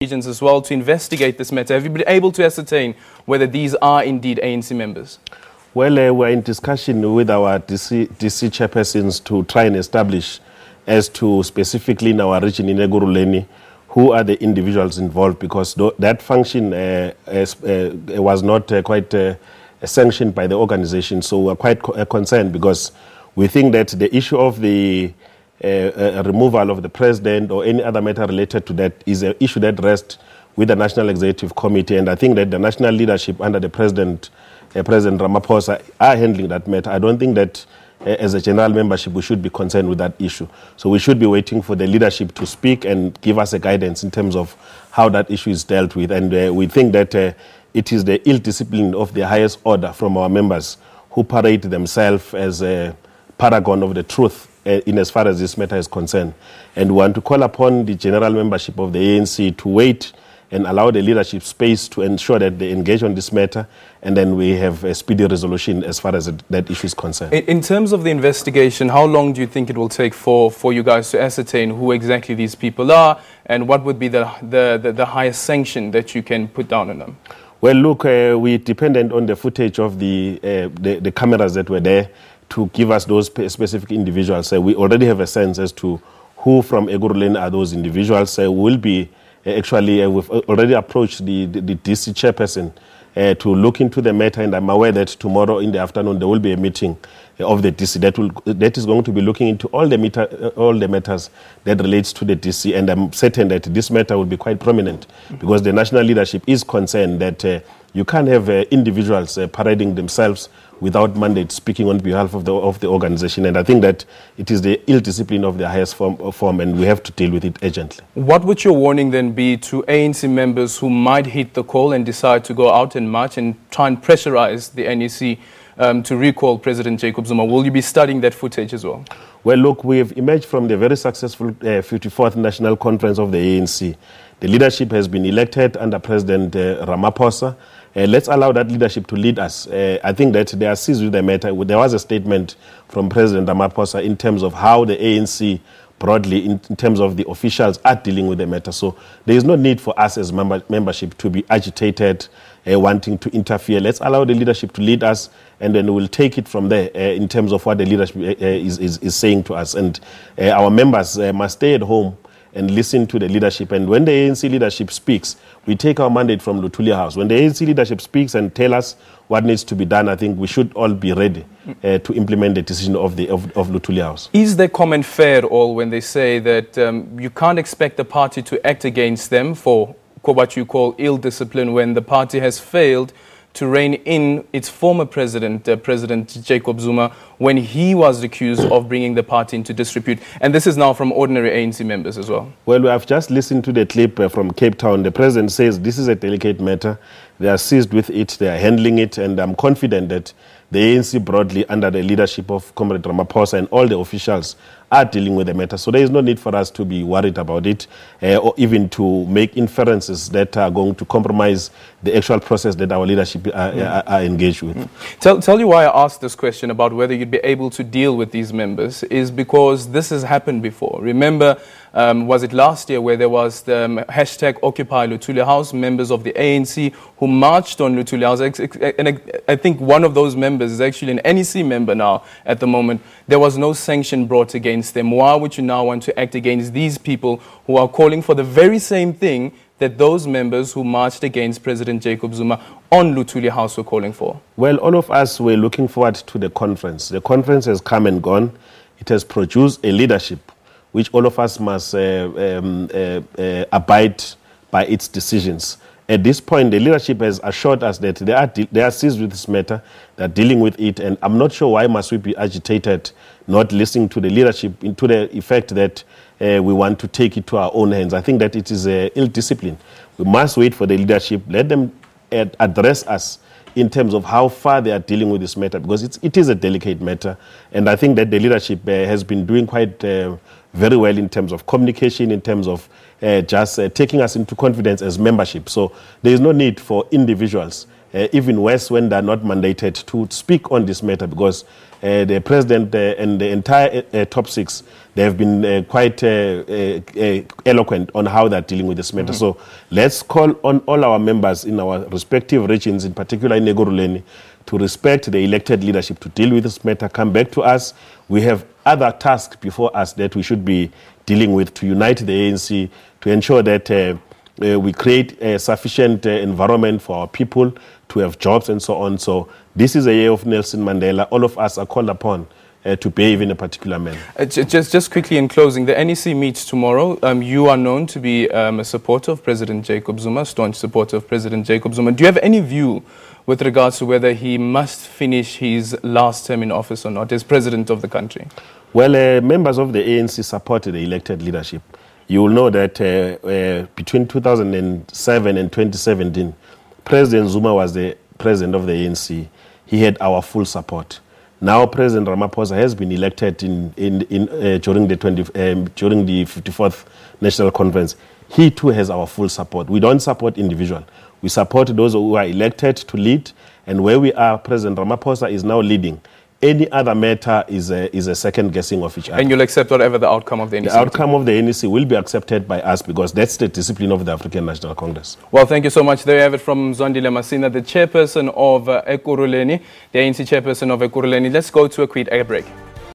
regions as well to investigate this matter. Have you been able to ascertain whether these are indeed ANC members? Well, uh, we're in discussion with our DC, DC chairpersons to try and establish as to specifically in our region in Eguruleni, who are the individuals involved because that function uh, uh, was not uh, quite uh, sanctioned by the organization. So we're quite co uh, concerned because we think that the issue of the a removal of the president or any other matter related to that is an issue that rests with the National Executive Committee. And I think that the national leadership under the president, uh, President Ramaphosa, are handling that matter. I don't think that uh, as a general membership, we should be concerned with that issue. So we should be waiting for the leadership to speak and give us a guidance in terms of how that issue is dealt with. And uh, we think that uh, it is the ill discipline of the highest order from our members who parade themselves as uh, paragon of the truth eh, in as far as this matter is concerned. And we want to call upon the general membership of the ANC to wait and allow the leadership space to ensure that they engage on this matter and then we have a speedy resolution as far as that issue is concerned. In terms of the investigation, how long do you think it will take for, for you guys to ascertain who exactly these people are and what would be the, the, the, the highest sanction that you can put down on them? Well, look, uh, eh, we're dependent on the footage of the, uh, the, the cameras that were there to give us those specific individuals. So we already have a sense as to who from Eguruleni are those individuals. So will be eh, actually, uh, we've eh, already approached the, the, the DC chairperson uh, to look into the matter, and I'm aware that tomorrow in the afternoon there will be a meeting of the DC that will that is going to be looking into all the meter, all the matters that relates to the DC, and I'm certain that this matter will be quite prominent because the national leadership is concerned that uh, you can't have uh, individuals uh, parading themselves without mandate speaking on behalf of the, of the organization. And I think that it is the ill discipline of the highest form, form, and we have to deal with it urgently. What would your warning then be to ANC members who might hit the call and decide to go out and march and try and pressurize the NEC um, to recall President Jacob Zuma? Will you be studying that footage as well? Well, look, we have emerged from the very successful uh, 54th National Conference of the ANC. The leadership has been elected under President uh, Ramaphosa. Uh, let's allow that leadership to lead us. Uh, I think that they are seized with the matter. There was a statement from President Ramaphosa in terms of how the ANC broadly, in, in, terms of the officials, are dealing with the matter. So there is no need for us as member, membership to be agitated, uh, wanting to interfere. Let's allow the leadership to lead us, and then we'll take it from there uh, in terms of what the leadership uh, uh, is, is, is, saying to us. And our members must stay at home and listen to the leadership. And when the ANC leadership speaks, we take our mandate from Lutulia House. When the ANC leadership speaks and tell us what needs to be done, I think we should all be ready uh, to implement the decision of, the, of, of Lutulia House. Is the comment fair all when they say that um, you can't expect the party to act against them for what you call ill discipline when the party has failed – to rein in its former president, uh, President Jacob Zuma, when he was accused of bringing the party into disrepute. And this is now from ordinary ANC members as well. Well, I've just listened to the clip uh, from Cape Town. The president says this is a delicate matter. They are seized with it, they are handling it, and I'm confident that the ANC broadly, under the leadership of Comrade Ramaphosa and all the officials, are dealing with the matter. So there is no need for us to be worried about it uh, or even to make inferences that are going to compromise the actual process that our leadership are, uh, mm. are, are engaged with. Mm. Tell, tell you why I asked this question about whether you'd be able to deal with these members is because this has happened before. Remember, um, was it last year where there was the um, hashtag Occupy Lutule House, members of the ANC who marched on Lutule House. And I think one of those members is actually an NEC member now at the moment. There was no sanction brought against against them? Why would you now want to act against these people who are calling for the very same thing that those members who marched against President Jacob Zuma on Lutuli House were calling for? Well, all of us were looking forward to the conference. The conference has come and gone. It has produced a leadership which all of us must uh, um, uh, uh, abide by its decisions. At this point, the leadership has assured us that they are, they are seized with this matter, they're dealing with it, and I'm not sure why must we be agitated not listening to the leadership into the effect that uh, we want to take it to our own hands. I think that it is uh, ill discipline. We must wait for the leadership, let them ad address us in terms of how far they are dealing with this matter because it's, it is a delicate matter. And I think that the leadership uh, has been doing quite uh, very well in terms of communication, in terms of uh, just uh, taking us into confidence as membership. So there is no need for individuals uh, even worse when they're not mandated to speak on this matter because uh, the president uh, and the entire uh, uh, top six, they have been quite eloquent on how they're dealing with this matter. Mm -hmm. So let's call on all our members in our respective regions, in particular in Negoruleni, to respect the elected leadership to deal with this matter, come back to us. We have other tasks before us that we should be dealing with to unite the ANC to ensure that uh, uh, we create a sufficient uh, environment for our people to have jobs and so on. So this is a year of Nelson Mandela. All of us are called upon uh, to behave in a particular manner. Uh, just, just quickly in closing, the NEC meets tomorrow. Um, you are known to be um, a supporter of President Jacob Zuma, staunch supporter of President Jacob Zuma. Do you have any view with regards to whether he must finish his last term in office or not as president of the country? Well, uh, members of the ANC supported the elected leadership you will know that uh, uh between 2007 and 2017, President Zuma was the president of the ANC. He had our full support. Now President Ramaphosa has been elected in, in, in uh, during, the 20, um, during the 54th National Conference. He too has our full support. We don't support individual. We support those who are elected to lead, and where we are, President Ramaphosa is now leading. Any other matter is a, is a second guessing of each other. And you'll accept whatever the outcome of the NEC. The outcome of the NEC will be accepted by us because that's the discipline of the African National Congress. Well, thank you so much. There you have it from Zondile Masina, the chairperson of uh, Ekuruleni, the ANC chairperson of Ekuruleni. Let's go to a quick air break.